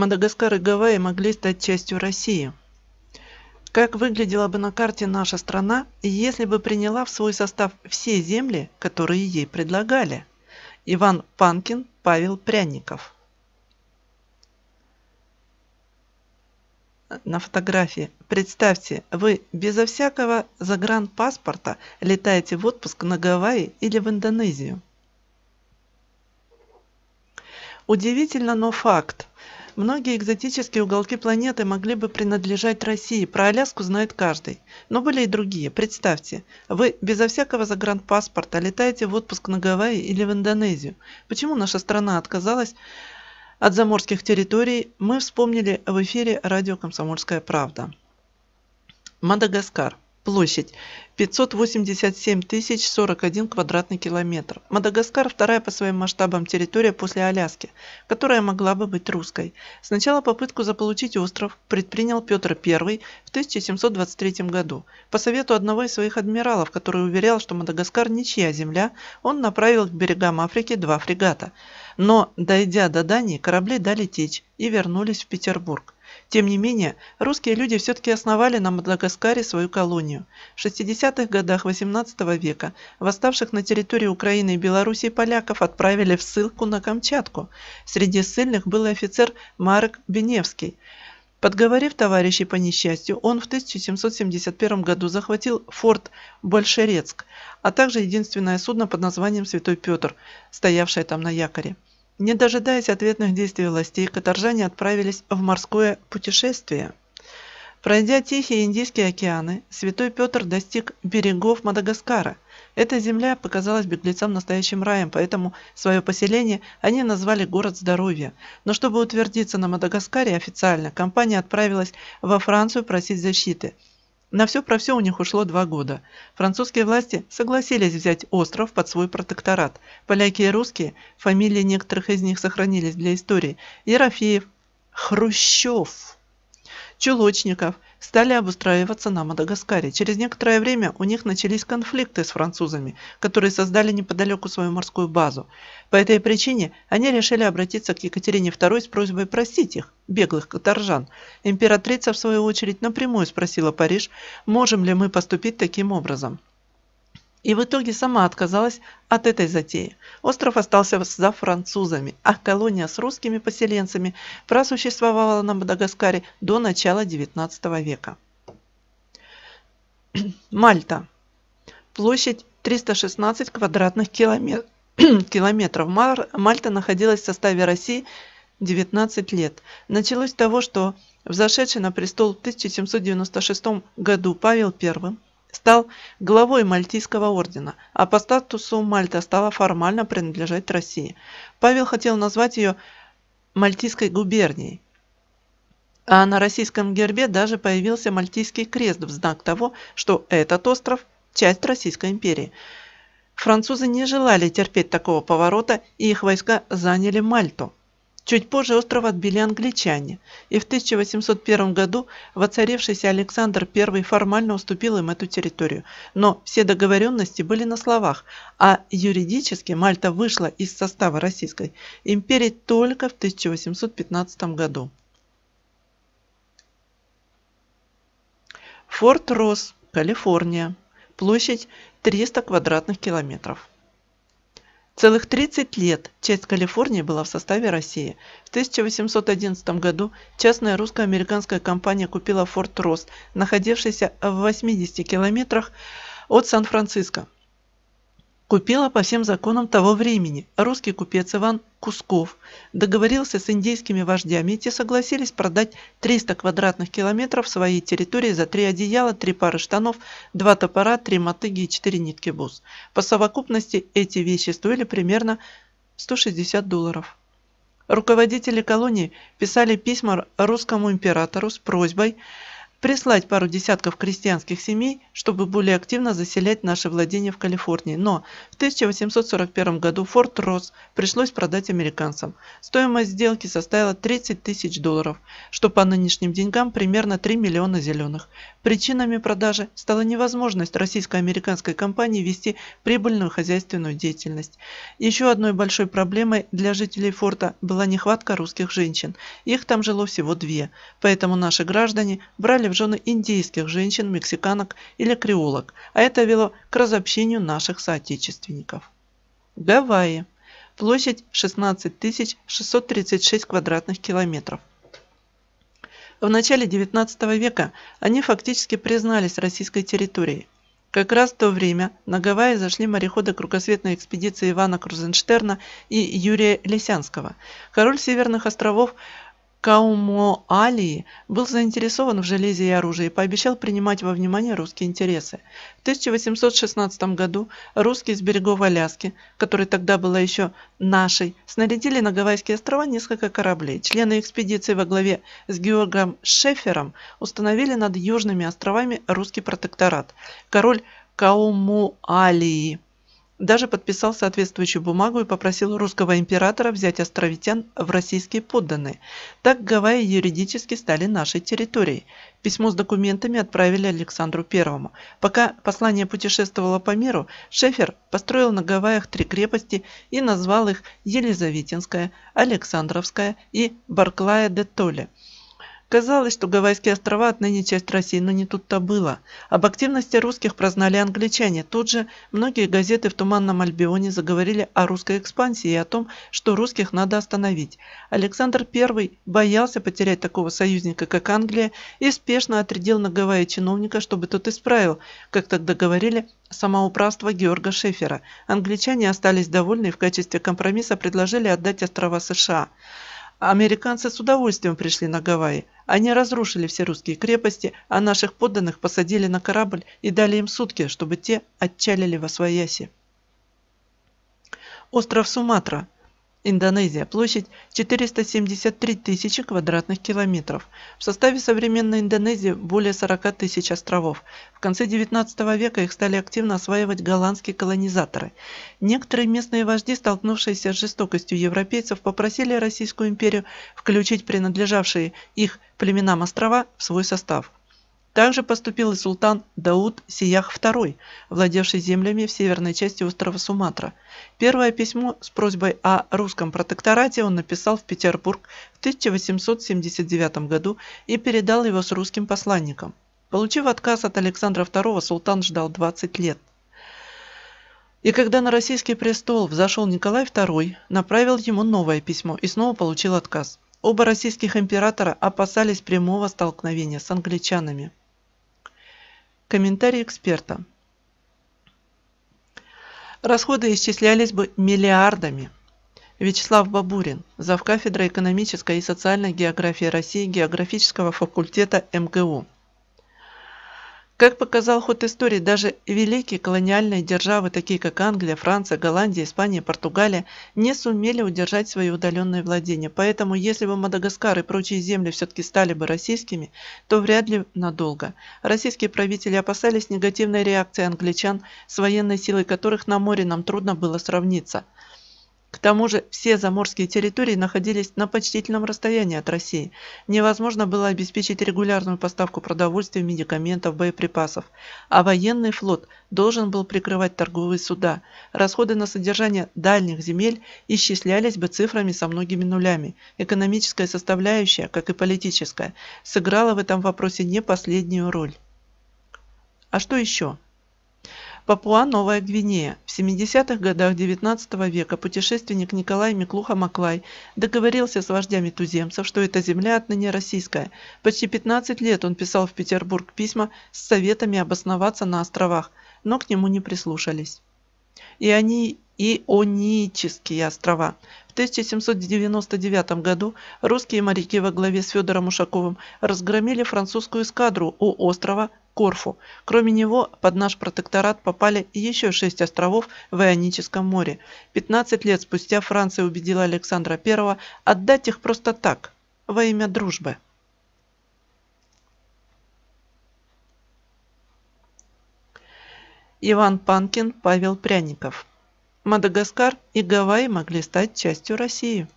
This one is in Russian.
Мадагаскар и Гавайи могли стать частью России. Как выглядела бы на карте наша страна, если бы приняла в свой состав все земли, которые ей предлагали? Иван Панкин, Павел Пряников. На фотографии представьте, вы безо всякого загранпаспорта летаете в отпуск на Гавайи или в Индонезию. Удивительно, но факт. Многие экзотические уголки планеты могли бы принадлежать России, про Аляску знает каждый. Но были и другие. Представьте, вы безо всякого загранпаспорта летаете в отпуск на Гавайи или в Индонезию. Почему наша страна отказалась от заморских территорий, мы вспомнили в эфире радио «Комсомольская правда». Мадагаскар – Площадь 587 041 квадратный километр. Мадагаскар – вторая по своим масштабам территория после Аляски, которая могла бы быть русской. Сначала попытку заполучить остров предпринял Петр I в 1723 году. По совету одного из своих адмиралов, который уверял, что Мадагаскар ничья земля, он направил к берегам Африки два фрегата. Но, дойдя до Дании, корабли дали течь и вернулись в Петербург. Тем не менее, русские люди все-таки основали на Мадагаскаре свою колонию. В 60-х годах 18 века восставших на территории Украины и Белоруссии поляков отправили в ссылку на Камчатку. Среди ссыльных был и офицер Марк Беневский. Подговорив товарищей по несчастью, он в 1771 году захватил форт Большерецк, а также единственное судно под названием «Святой Петр», стоявшее там на якоре. Не дожидаясь ответных действий властей, каторжане отправились в морское путешествие. Пройдя Тихие Индийские океаны, Святой Петр достиг берегов Мадагаскара. Эта земля показалась беглецам настоящим раем, поэтому свое поселение они назвали «Город здоровья». Но чтобы утвердиться на Мадагаскаре официально, компания отправилась во Францию просить защиты – на все про все у них ушло два года. Французские власти согласились взять остров под свой протекторат. Поляки и русские, фамилии некоторых из них сохранились для истории, Ерофеев, Хрущев, Чулочников, стали обустраиваться на Мадагаскаре. Через некоторое время у них начались конфликты с французами, которые создали неподалеку свою морскую базу. По этой причине они решили обратиться к Екатерине II с просьбой простить их, беглых каторжан. Императрица, в свою очередь, напрямую спросила Париж, можем ли мы поступить таким образом и в итоге сама отказалась от этой затеи. Остров остался за французами, а колония с русскими поселенцами просуществовала на Мадагаскаре до начала XIX века. Мальта. Площадь 316 квадратных километров. Мальта находилась в составе России 19 лет. Началось с того, что взошедший на престол в 1796 году Павел I стал главой Мальтийского ордена, а по статусу Мальта стала формально принадлежать России. Павел хотел назвать ее Мальтийской губернией, а на российском гербе даже появился Мальтийский крест в знак того, что этот остров – часть Российской империи. Французы не желали терпеть такого поворота, и их войска заняли Мальту – Чуть позже остров отбили англичане, и в 1801 году воцарившийся Александр I формально уступил им эту территорию. Но все договоренности были на словах, а юридически Мальта вышла из состава Российской империи только в 1815 году. Форт Росс, Калифорния. Площадь 300 квадратных километров. Целых 30 лет часть Калифорнии была в составе России. В 1811 году частная русско-американская компания купила форт Рост, находившийся в 80 километрах от Сан-Франциско купила по всем законам того времени. Русский купец Иван Кусков договорился с индейскими вождями, и те согласились продать 300 квадратных километров своей территории за три одеяла, три пары штанов, два топора, три мотыги и четыре нитки бус. По совокупности эти вещи стоили примерно 160 долларов. Руководители колонии писали письма русскому императору с просьбой прислать пару десятков крестьянских семей, чтобы более активно заселять наши владения в Калифорнии. Но в 1841 году Форт Росс пришлось продать американцам. Стоимость сделки составила 30 тысяч долларов, что по нынешним деньгам примерно 3 миллиона зеленых. Причинами продажи стала невозможность российско-американской компании вести прибыльную хозяйственную деятельность. Еще одной большой проблемой для жителей форта была нехватка русских женщин. Их там жило всего две, поэтому наши граждане брали в жены индийских женщин, мексиканок или креолок, а это вело к разобщению наших соотечественников. Гавайи. Площадь 16 636 квадратных километров. В начале XIX века они фактически признались российской территорией. Как раз в то время на Гавайи зашли мореходы кругосветной экспедиции Ивана Крузенштерна и Юрия Лисянского. Король Северных островов Каумо Али был заинтересован в железе и оружии и пообещал принимать во внимание русские интересы. В 1816 году русские с берегов Аляски, которые тогда была еще нашей, снарядили на Гавайские острова несколько кораблей. Члены экспедиции во главе с Георгом Шефером установили над южными островами русский протекторат. Король Кауму Алии даже подписал соответствующую бумагу и попросил русского императора взять островитян в российские подданные. Так Гавайи юридически стали нашей территорией. Письмо с документами отправили Александру Первому. Пока послание путешествовало по миру, Шефер построил на Гавайях три крепости и назвал их Елизаветинская, Александровская и Барклая де Толли. Казалось, что Гавайские острова отныне часть России, но не тут-то было. Об активности русских прознали англичане. Тут же многие газеты в Туманном Альбионе заговорили о русской экспансии и о том, что русских надо остановить. Александр I боялся потерять такого союзника, как Англия, и спешно отрядил на Гавайи чиновника, чтобы тот исправил, как тогда говорили, самоуправство Георга Шефера. Англичане остались довольны и в качестве компромисса предложили отдать острова США. Американцы с удовольствием пришли на Гавайи. Они разрушили все русские крепости, а наших подданных посадили на корабль и дали им сутки, чтобы те отчалили во свояси. Остров Суматра Индонезия. Площадь 473 тысячи квадратных километров. В составе современной Индонезии более 40 тысяч островов. В конце XIX века их стали активно осваивать голландские колонизаторы. Некоторые местные вожди, столкнувшиеся с жестокостью европейцев, попросили Российскую империю включить принадлежавшие их племенам острова в свой состав. Также поступил и султан Дауд Сиях II, владевший землями в северной части острова Суматра. Первое письмо с просьбой о русском протекторате он написал в Петербург в 1879 году и передал его с русским посланником. Получив отказ от Александра II, султан ждал 20 лет. И когда на российский престол взошел Николай II, направил ему новое письмо и снова получил отказ. Оба российских императора опасались прямого столкновения с англичанами. Комментарий эксперта. Расходы исчислялись бы миллиардами. Вячеслав Бабурин, зав завкафедра экономической и социальной географии России географического факультета МГУ. Как показал ход истории, даже великие колониальные державы, такие как Англия, Франция, Голландия, Испания, Португалия, не сумели удержать свои удаленные владения. Поэтому, если бы Мадагаскар и прочие земли все-таки стали бы российскими, то вряд ли надолго. Российские правители опасались негативной реакции англичан, с военной силой которых на море нам трудно было сравниться – к тому же все заморские территории находились на почтительном расстоянии от России. Невозможно было обеспечить регулярную поставку продовольствия, медикаментов, боеприпасов. А военный флот должен был прикрывать торговые суда. Расходы на содержание дальних земель исчислялись бы цифрами со многими нулями. Экономическая составляющая, как и политическая, сыграла в этом вопросе не последнюю роль. А что еще? Папуа-Новая Гвинея. В 70-х годах XIX века путешественник Николай Миклуха-Маклай договорился с вождями туземцев, что эта земля отныне российская. Почти 15 лет он писал в Петербург письма с советами обосноваться на островах, но к нему не прислушались. И они Ионические острова. В 1799 году русские моряки во главе с Федором Ушаковым разгромили французскую эскадру у острова Корфу. Кроме него, под наш протекторат попали еще шесть островов в Ионическом море. 15 лет спустя Франция убедила Александра I отдать их просто так, во имя дружбы. Иван Панкин, Павел Пряников мадагаскар и гавайи могли стать частью россии